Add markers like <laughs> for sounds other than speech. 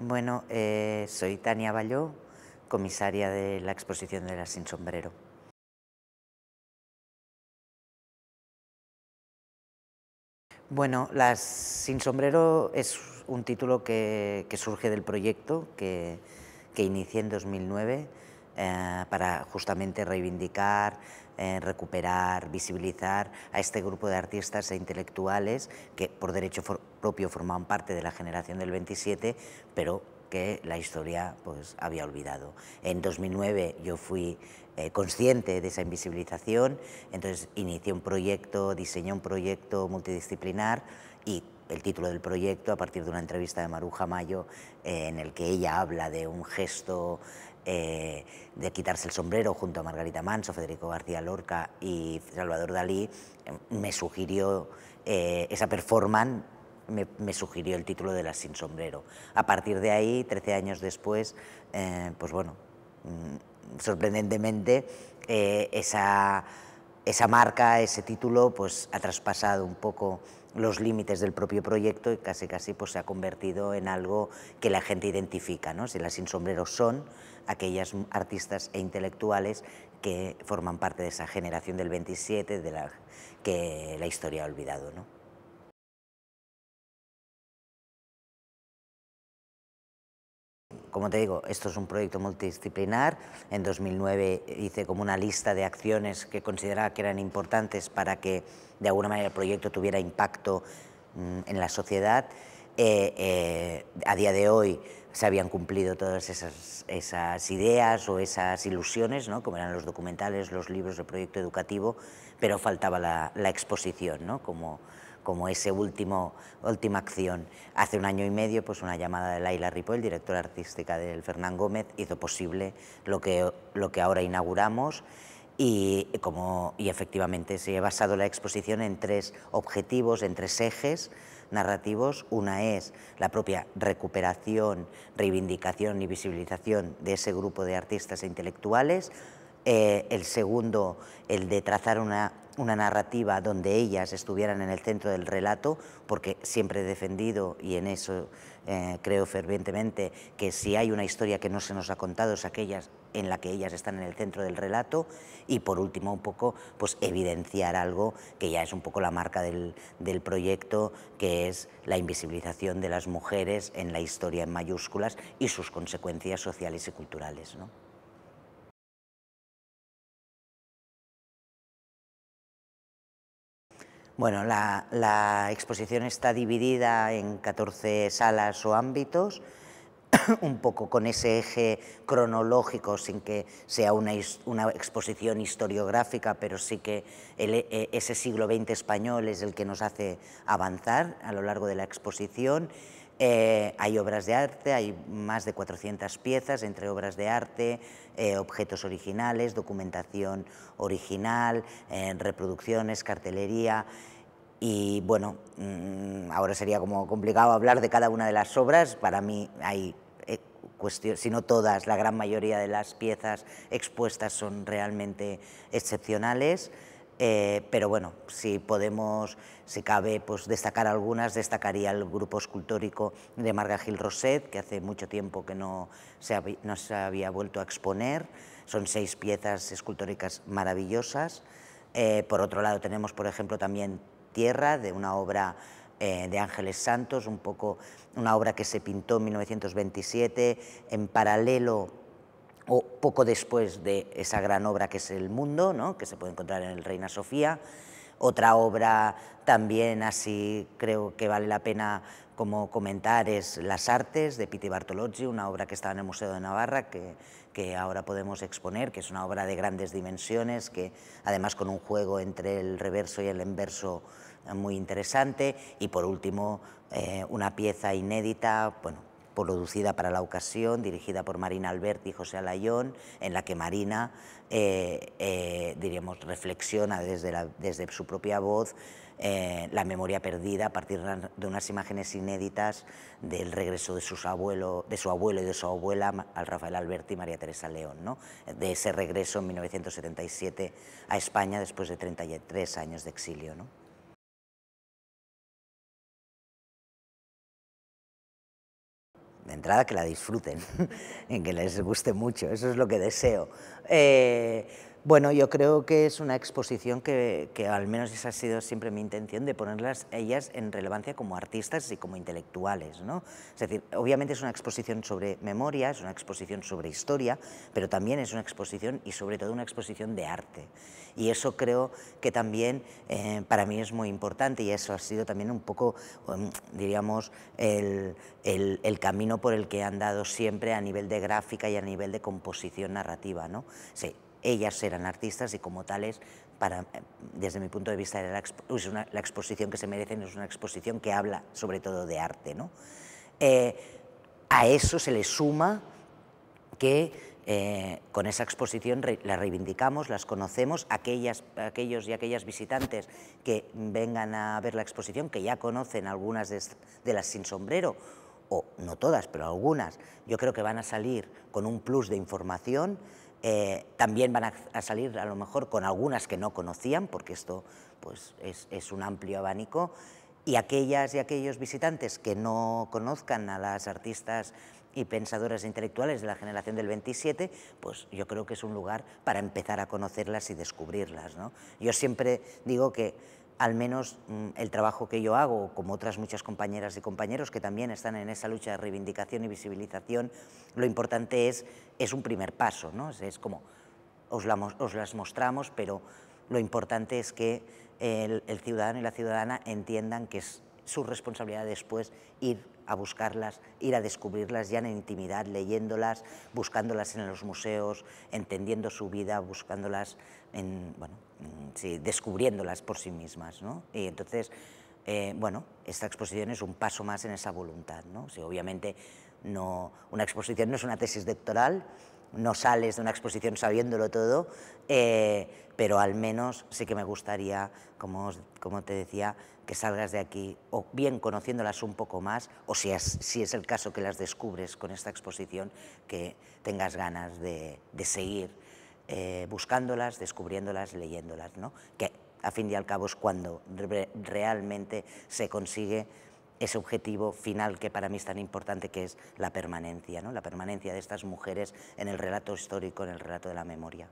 Bueno, eh, soy Tania Balló, comisaria de la exposición de Las Sin Sombrero. Bueno, Las Sin Sombrero es un título que, surge del proyecto que inicié en 2009 eh, para justamente reivindicar, eh, recuperar, visibilizar a este grupo de artistas e intelectuales que por derecho propio formaban parte de la generación del 27, pero que la historia pues, había olvidado. En 2009 yo fui eh, consciente de esa invisibilización, entonces inicié un proyecto, diseñé un proyecto multidisciplinar y el título del proyecto a partir de una entrevista de Maruja Mayo eh, en el que ella habla de un gesto eh, de quitarse el sombrero junto a Margarita Manso, Federico García Lorca y Salvador Dalí, eh, me sugirió esa performance me, sugirió el título de la Sin Sombrero. A partir de ahí, 13 años después, pues bueno, mm, sorprendentemente, esa, esa marca, ese título, pues ha traspasado un poco los límites del propio proyecto y casi casi pues, se ha convertido en algo que la gente identifica. ¿no? Si las sin sombreros son aquellas artistas e intelectuales que forman parte de esa generación del 27 de la que la historia ha olvidado. ¿no? Como te digo, esto es un proyecto multidisciplinar. En 2009 hice como una lista de acciones que consideraba que eran importantes para que de alguna manera el proyecto tuviera impacto mm, en la sociedad. Eh, eh, a día de hoy se habían cumplido todas esas, esas ideas o esas ilusiones, ¿no? como eran los documentales, los libros, el proyecto educativo, pero faltaba la, la exposición, ¿no? como, como ese último, última acción. Hace un año y medio, pues una llamada de Laila Ripoll, directora artística del Fernán Gómez, hizo posible lo que, lo que ahora inauguramos y, como, y efectivamente se ha basado la exposición en tres objetivos, en tres ejes narrativos. Una es la propia recuperación, reivindicación y visibilización de ese grupo de artistas e intelectuales, eh, el segundo, el de trazar una, narrativa donde ellas estuvieran en el centro del relato, porque siempre he defendido, y en eso eh, creo fervientemente, que si hay una historia que no se nos ha contado es aquella en la que ellas están en el centro del relato, y por último un poco pues, evidenciar algo que ya es un poco la marca del, proyecto, que es la invisibilización de las mujeres en la historia en mayúsculas y sus consecuencias sociales y culturales. Bueno, la, exposición está dividida en 14 salas o ámbitos, <coughs> un poco con ese eje cronológico, sin que sea una, exposición historiográfica, pero sí que e, e, ese siglo XX español es el que nos hace avanzar a lo largo de la exposición eh, hay obras de arte, hay más de 400 piezas entre obras de arte, eh, objetos originales, documentación original, eh, reproducciones, cartelería. Y bueno, mm, ahora sería como complicado hablar de cada una de las obras. Para mí hay si no todas, la gran mayoría de las piezas expuestas son realmente excepcionales. Eh, pero bueno, si podemos, si cabe, pues destacar algunas, destacaría el grupo escultórico de Marga Gil Roset, que hace mucho tiempo que no se, había, no había vuelto a exponer. Son seis piezas escultóricas maravillosas. Eh, por otro lado, tenemos, por ejemplo, también Tierra, de una obra eh, de Ángeles Santos, un poco una obra que se pintó en 1927 en paralelo o poco después de esa gran obra que es El Mundo, ¿no? que se puede encontrar en el Reina Sofía. Otra obra también así creo que vale la pena como comentar es Las Artes de Pitti Bartolozzi, una obra que estaba en el Museo de Navarra que, que ahora podemos exponer, que es una obra de grandes dimensiones, que además con un juego entre el reverso y el inverso eh, muy interesante y por último eh, una pieza inédita, bueno, producida para la ocasión, dirigida por Marina Alberti y José Alayón, en la que Marina, eh, eh, diríamos, reflexiona desde, desde su propia voz eh, la memoria perdida a partir de unas imágenes inéditas del regreso de, sus de su abuelo y de su abuela al Rafael Alberti y María Teresa León, ¿no? de ese regreso en 1977 a España después de 33 años de exilio. ¿no? de entrada que la disfruten, en <laughs> que les guste mucho, eso es lo que deseo. Eh, bueno, yo creo que es una exposición que, al menos esa ha sido siempre mi intención, de ponerlas ellas en relevancia como artistas y como intelectuales. ¿no? Es decir, obviamente es una exposición sobre memoria, es una exposición sobre historia, pero también es una exposición y sobre todo una exposición de arte. Y eso creo que también eh, para mí es muy importante y eso ha sido también un poco, um, diríamos, el, camino por el que han dado siempre a nivel de gráfica y a nivel de composición narrativa. ¿no? Sí, ellas eran artistas y como tales, para, eh, desde mi punto de vista, la, exposición que se merecen es una exposición que habla sobre todo de arte. ¿no? Eh, a eso se le suma que eh, con esa exposición la reivindicamos, las conocemos, aquellas, aquellos y aquellas visitantes que vengan a ver la exposición, que ya conocen algunas de, de las sin sombrero, o no todas, pero algunas, yo creo que van a salir con un plus de información eh, también van a, salir a lo mejor con algunas que no conocían, porque esto pues, es, un amplio abanico, y aquellas y aquellos visitantes que no conozcan a las artistas y pensadoras intelectuales de la generación del 27, pues yo creo que es un lugar para empezar a conocerlas y descubrirlas. ¿no? Yo siempre digo que al menos mm, el trabajo que yo hago, como otras muchas compañeras y compañeros que también están en esa lucha de reivindicación y visibilización, lo importante es, es un primer paso, ¿no? es, como os, las mostramos, pero lo importante es que el, el ciudadano y la ciudadana entiendan que es su responsabilidad después ir a buscarlas, ir a descubrirlas ya en intimidad, leyéndolas, buscándolas en los museos, entendiendo su vida, buscándolas, en, bueno, descubriéndolas por sí mismas. ¿no? Y entonces, eh, bueno, esta exposición es un paso más en esa voluntad. ¿no? obviamente, no, una exposición no es una tesis doctoral, no sales de una exposición sabiéndolo todo, eh, pero al menos sí que me gustaría, como, como te decía, que salgas de aquí o bien conociéndolas un poco más o si es, si es el caso que las descubres con esta exposición, que tengas ganas de, seguir eh, buscándolas, descubriéndolas, leyéndolas, ¿no? que a fin y al cabo es cuando realmente se consigue ese objetivo final que para mí es tan importante, que es la permanencia, la permanencia de estas mujeres en el relato histórico, en el relato de la memoria.